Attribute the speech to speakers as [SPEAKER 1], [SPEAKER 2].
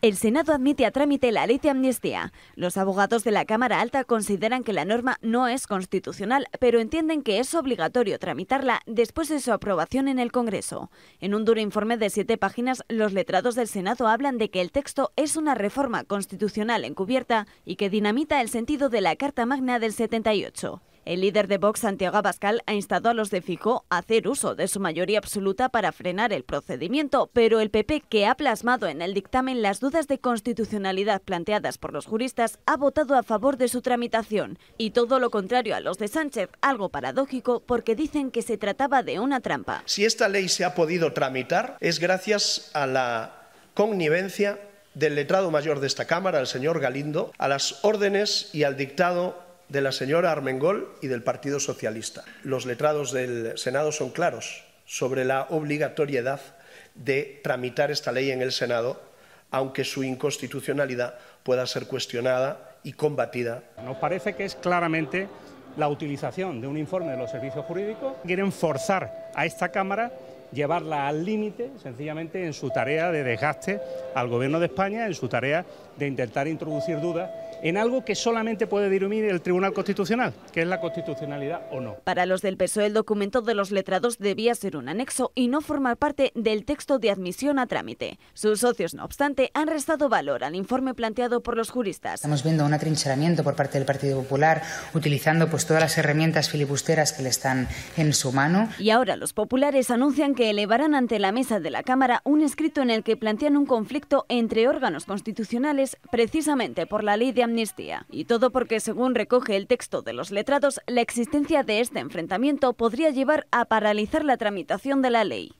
[SPEAKER 1] El Senado admite a trámite la ley de amnistía. Los abogados de la Cámara Alta consideran que la norma no es constitucional, pero entienden que es obligatorio tramitarla después de su aprobación en el Congreso. En un duro informe de siete páginas, los letrados del Senado hablan de que el texto es una reforma constitucional encubierta y que dinamita el sentido de la Carta Magna del 78. El líder de Vox, Santiago Abascal, ha instado a los de Fijo a hacer uso de su mayoría absoluta para frenar el procedimiento, pero el PP, que ha plasmado en el dictamen las dudas de constitucionalidad planteadas por los juristas, ha votado a favor de su tramitación. Y todo lo contrario a los de Sánchez, algo paradójico porque dicen que se trataba de una trampa.
[SPEAKER 2] Si esta ley se ha podido tramitar es gracias a la connivencia del letrado mayor de esta Cámara, el señor Galindo, a las órdenes y al dictado de la señora Armengol y del Partido Socialista. Los letrados del Senado son claros sobre la obligatoriedad de tramitar esta ley en el Senado, aunque su inconstitucionalidad pueda ser cuestionada y combatida. Nos
[SPEAKER 3] parece que es claramente la utilización de un informe de los servicios jurídicos. Quieren forzar a esta Cámara llevarla al límite, sencillamente en su tarea de desgaste al Gobierno de España, en su tarea de intentar introducir dudas en algo que solamente puede dirimir el Tribunal Constitucional, que es la constitucionalidad o no.
[SPEAKER 1] Para los del PSOE, el documento de los letrados debía ser un anexo y no formar parte del texto de admisión a trámite. Sus socios, no obstante, han
[SPEAKER 4] restado valor al informe planteado por los juristas. Estamos viendo un atrincheramiento por parte del Partido Popular, utilizando pues todas las herramientas filibusteras que le están en su mano. Y ahora los populares
[SPEAKER 1] anuncian que elevarán ante la mesa de la Cámara un escrito en el que plantean un conflicto entre órganos constitucionales precisamente por la ley de amnistía. Y todo porque, según recoge el texto de los letrados, la existencia de este enfrentamiento podría llevar a paralizar la tramitación de la ley.